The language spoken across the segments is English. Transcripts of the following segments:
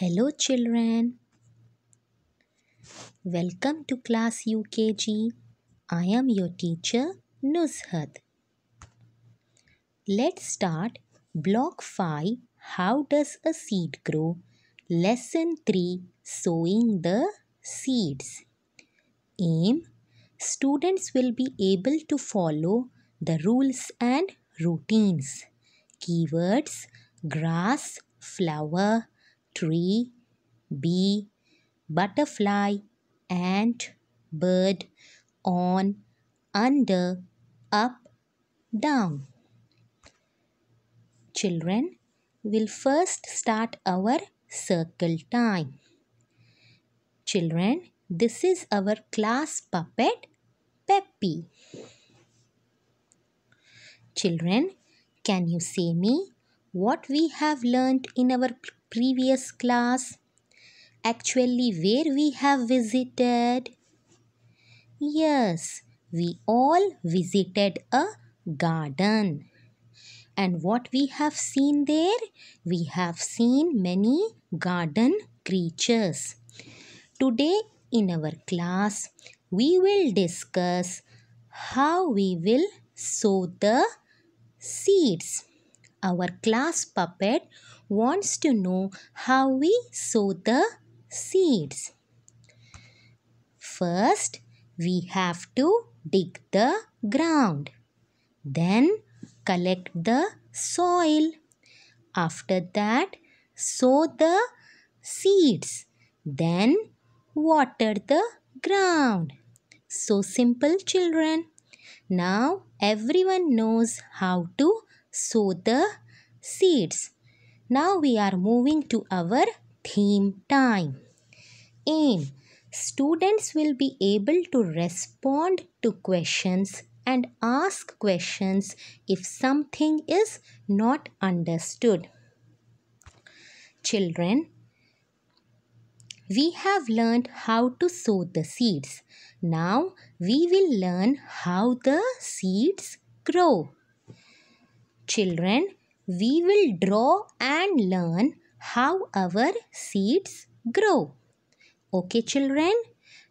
Hello children. Welcome to class UKG. I am your teacher Nuzhat. Let's start block 5 How does a seed grow? Lesson 3 Sowing the seeds. Aim Students will be able to follow the rules and routines. Keywords grass, flower, tree, bee, butterfly, ant, bird, on, under, up, down. Children, we will first start our circle time. Children, this is our class puppet Peppy. Children, can you say me what we have learnt in our previous class actually where we have visited? Yes, we all visited a garden. And what we have seen there? We have seen many garden creatures. Today in our class, we will discuss how we will sow the seeds. Our class puppet wants to know how we sow the seeds. First, we have to dig the ground. Then, collect the soil. After that, sow the seeds. Then, water the ground. So simple, children. Now, everyone knows how to sow the seeds. Now we are moving to our theme time. Aim. Students will be able to respond to questions and ask questions if something is not understood. Children, we have learned how to sow the seeds. Now we will learn how the seeds grow. Children, we will draw and learn how our seeds grow. Okay, children?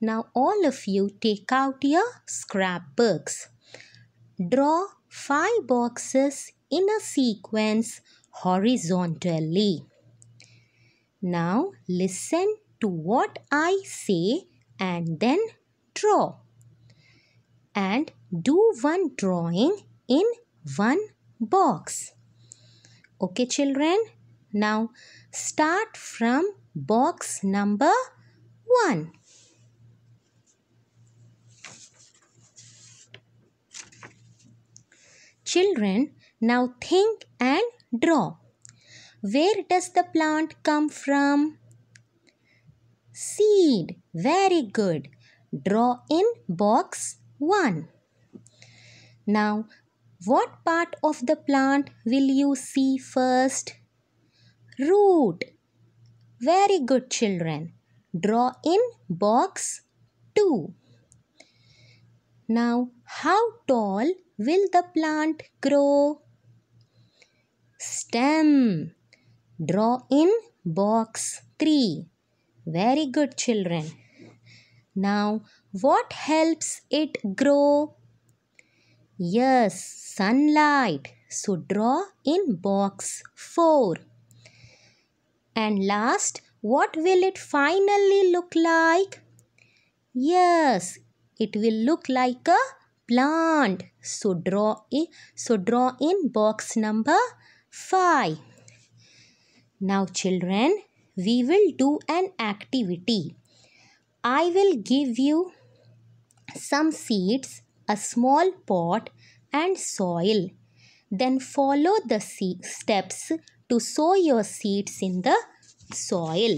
Now, all of you take out your scrapbooks. Draw five boxes in a sequence horizontally. Now, listen to what I say and then draw. And do one drawing in one box. Okay children, now start from box number 1. Children, now think and draw. Where does the plant come from? Seed. Very good. Draw in box 1. Now, what part of the plant will you see first? Root. Very good children. Draw in box 2. Now, how tall will the plant grow? Stem. Draw in box 3. Very good children. Now, what helps it grow? Yes, sunlight. So draw in box 4. And last, what will it finally look like? Yes, it will look like a plant. So draw in, so draw in box number 5. Now children, we will do an activity. I will give you some seeds a small pot and soil. Then follow the steps to sow your seeds in the soil.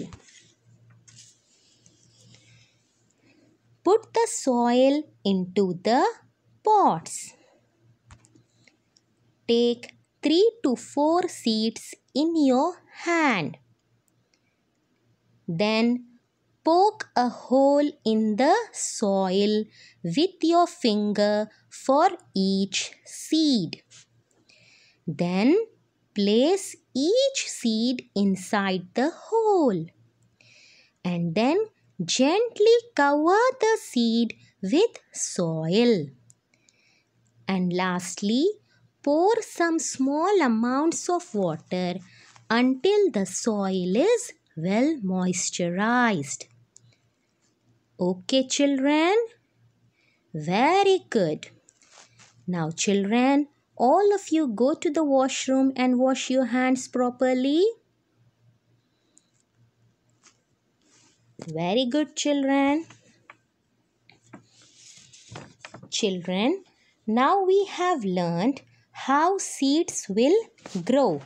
Put the soil into the pots. Take 3 to 4 seeds in your hand. Then poke a hole in the soil with your finger for each seed. Then place each seed inside the hole and then gently cover the seed with soil. And lastly, pour some small amounts of water until the soil is well moisturized. Okay, children? Very good. Now, children, all of you go to the washroom and wash your hands properly. Very good, children. Children, now we have learned how seeds will grow.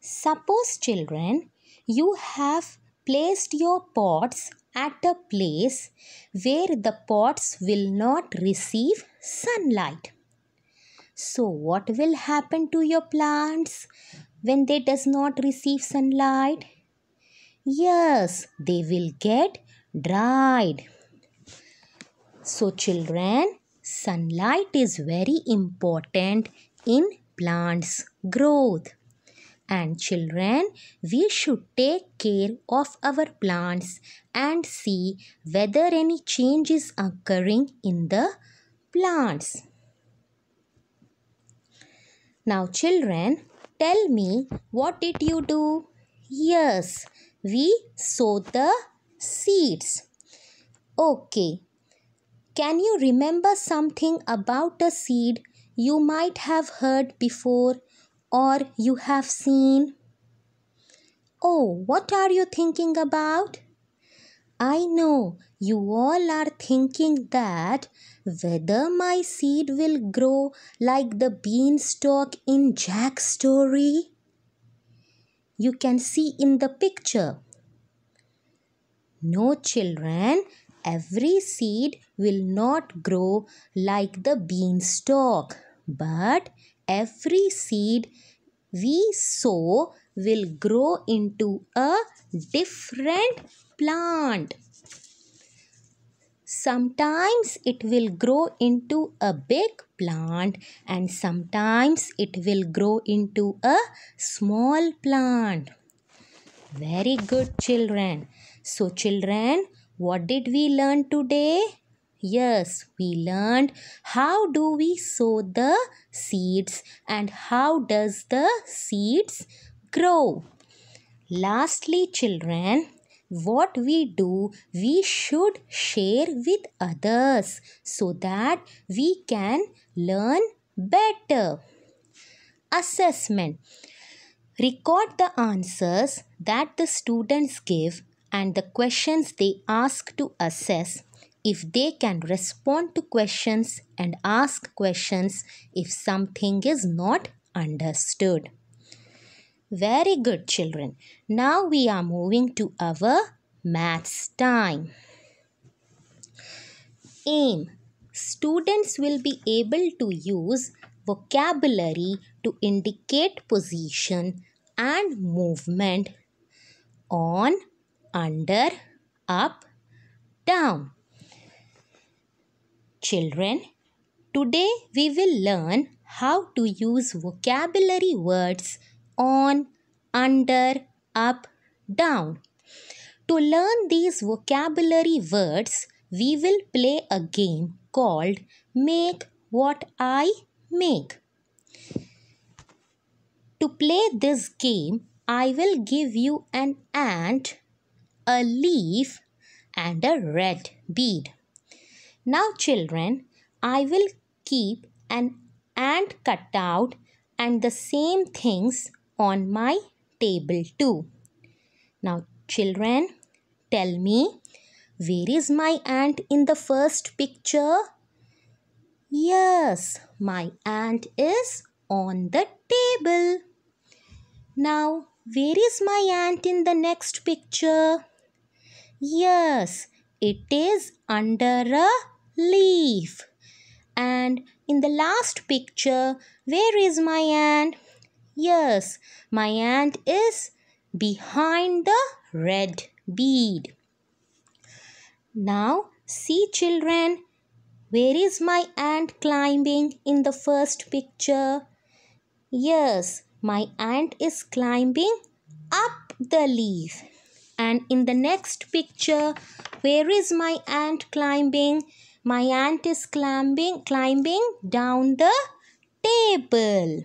Suppose, children, you have placed your pots at a place where the pots will not receive sunlight. So what will happen to your plants when they does not receive sunlight? Yes, they will get dried. So children, sunlight is very important in plants growth and children, we should take care of our plants and see whether any change is occurring in the plants. Now children, tell me what did you do? Yes, we sowed the seeds. Okay, can you remember something about a seed you might have heard before? or you have seen. Oh, what are you thinking about? I know you all are thinking that whether my seed will grow like the beanstalk in Jack's story. You can see in the picture. No, children, every seed will not grow like the beanstalk, but every seed we sow will grow into a different plant. Sometimes it will grow into a big plant and sometimes it will grow into a small plant. Very good children. So children, what did we learn today? Yes, we learned how do we sow the seeds and how does the seeds grow. Lastly, children, what we do, we should share with others so that we can learn better. Assessment Record the answers that the students give and the questions they ask to assess if they can respond to questions and ask questions if something is not understood. Very good children. Now we are moving to our maths time. Aim. Students will be able to use vocabulary to indicate position and movement on, under, up, down Children, today we will learn how to use vocabulary words on, under, up, down. To learn these vocabulary words, we will play a game called Make What I Make. To play this game, I will give you an ant, a leaf, and a red bead. Now, children, I will keep an ant cut out and the same things on my table too. Now, children, tell me, where is my ant in the first picture? Yes, my ant is on the table. Now, where is my ant in the next picture? Yes, it is under a leaf. And in the last picture, where is my aunt? Yes, my aunt is behind the red bead. Now, see children, where is my aunt climbing in the first picture? Yes, my aunt is climbing up the leaf. And in the next picture, where is my aunt climbing? My aunt is climbing, climbing down the table.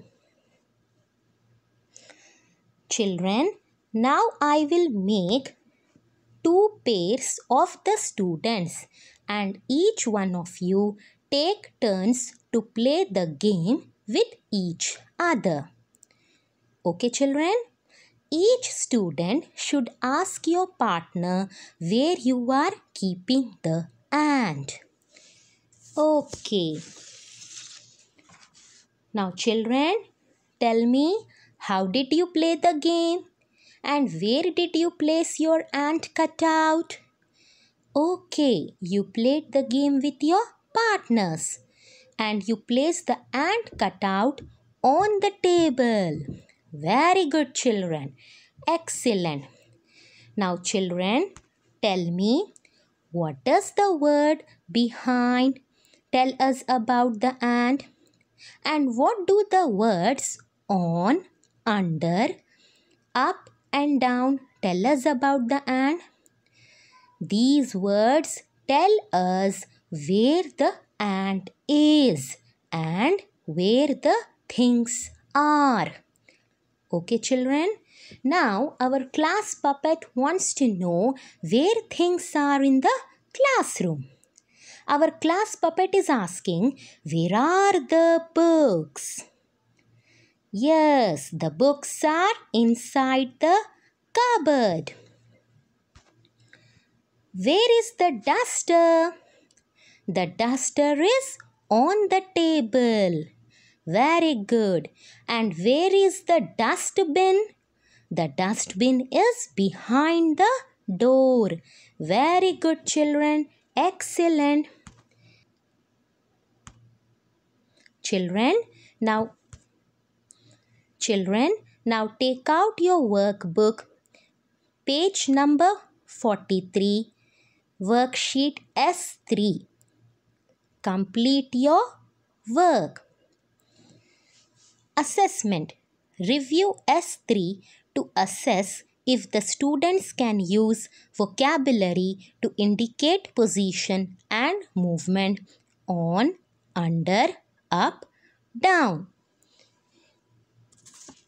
Children, now I will make two pairs of the students and each one of you take turns to play the game with each other. Okay children? Each student should ask your partner where you are keeping the ant. Okay. Now, children, tell me how did you play the game and where did you place your ant cutout? Okay, you played the game with your partners and you placed the ant cutout on the table. Very good, children. Excellent. Now, children, tell me what does the word behind tell us about the ant. And what do the words on, under, up and down tell us about the ant? These words tell us where the ant is and where the things are. Okay, children? Now, our class puppet wants to know where things are in the classroom our class puppet is asking, Where are the books? Yes, the books are inside the cupboard. Where is the duster? The duster is on the table. Very good. And where is the dustbin? The dustbin is behind the door. Very good, children. Excellent. Children, now Children, now take out your workbook, page number 43, worksheet S3. Complete your work. Assessment. Review S3 to assess if the students can use vocabulary to indicate position and movement on, under, up, down.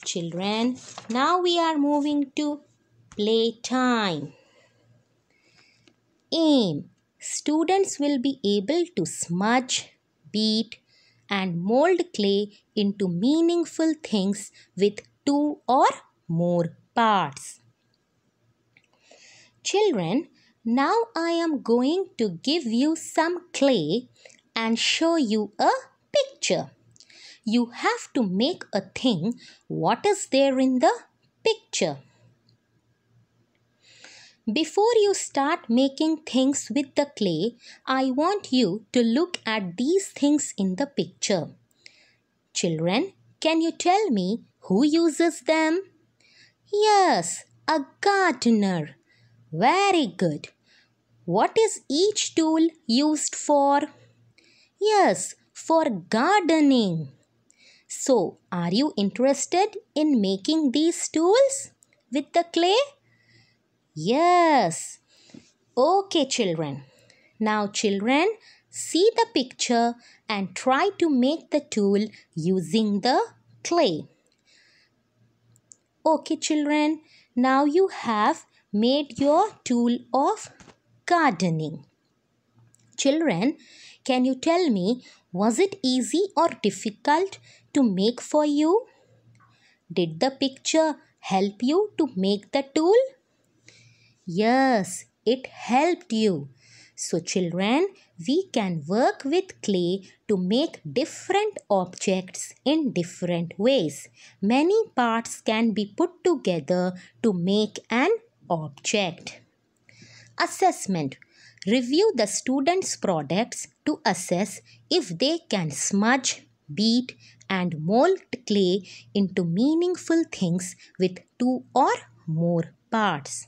Children, now we are moving to play time. Aim. Students will be able to smudge, beat and mold clay into meaningful things with two or more parts. Children, now I am going to give you some clay and show you a picture. You have to make a thing what is there in the picture. Before you start making things with the clay, I want you to look at these things in the picture. Children, can you tell me who uses them? Yes, a gardener. Very good. What is each tool used for? Yes, for gardening. So, are you interested in making these tools with the clay? Yes. Okay, children. Now, children, see the picture and try to make the tool using the clay. Okay, children. Now you have made your tool of gardening. Children, can you tell me, was it easy or difficult to make for you? Did the picture help you to make the tool? Yes, it helped you. So children, we can work with clay to make different objects in different ways. Many parts can be put together to make an object. Assessment. Review the students' products to assess if they can smudge, beat, and mold clay into meaningful things with two or more parts.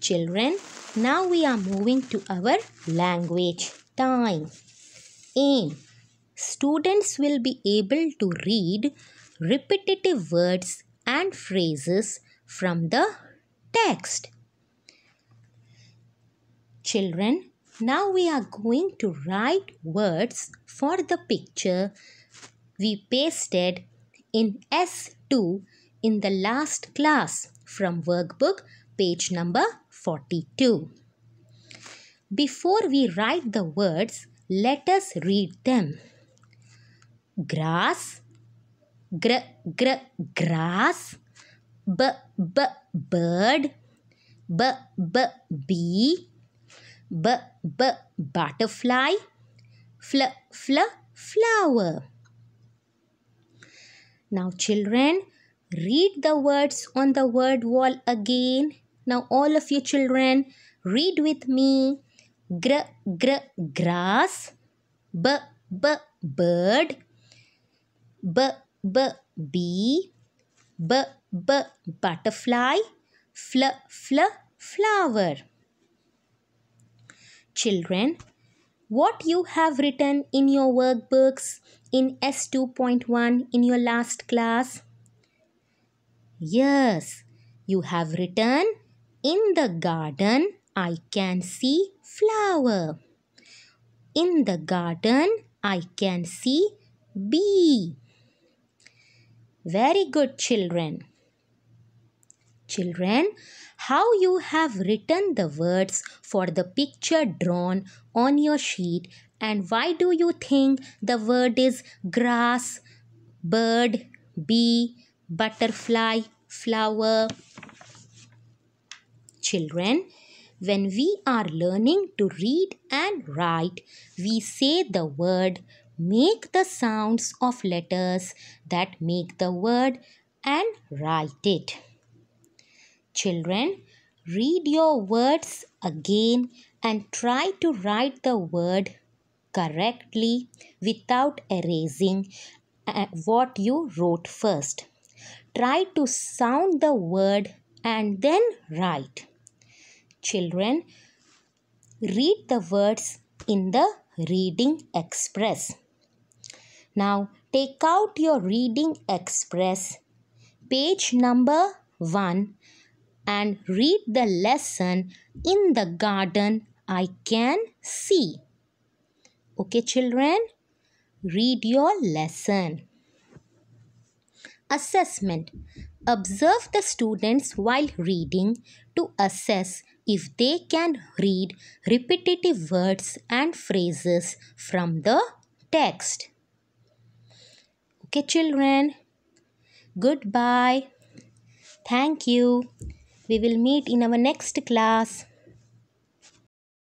Children, now we are moving to our language time. Aim. Students will be able to read repetitive words and phrases from the text. Children, now we are going to write words for the picture we pasted in S2 in the last class from workbook page number 42. Before we write the words, let us read them. Grass, gr, gr, grass, b, b, bird, b, b, bee, B b butterfly fl fl flower now children read the words on the word wall again now all of you children read with me gr gr grass b b bird b b bee b b butterfly fl fl flower Children, what you have written in your workbooks in S2.1 in your last class? Yes, you have written, In the garden I can see flower. In the garden I can see bee. Very good children. Children, how you have written the words for the picture drawn on your sheet and why do you think the word is grass, bird, bee, butterfly, flower? Children, when we are learning to read and write, we say the word, make the sounds of letters that make the word and write it. Children, read your words again and try to write the word correctly without erasing uh, what you wrote first. Try to sound the word and then write. Children, read the words in the Reading Express. Now, take out your Reading Express, page number 1 and read the lesson in the garden I can see. Okay, children, read your lesson. Assessment Observe the students while reading to assess if they can read repetitive words and phrases from the text. Okay, children. Goodbye. Thank you. We will meet in our next class.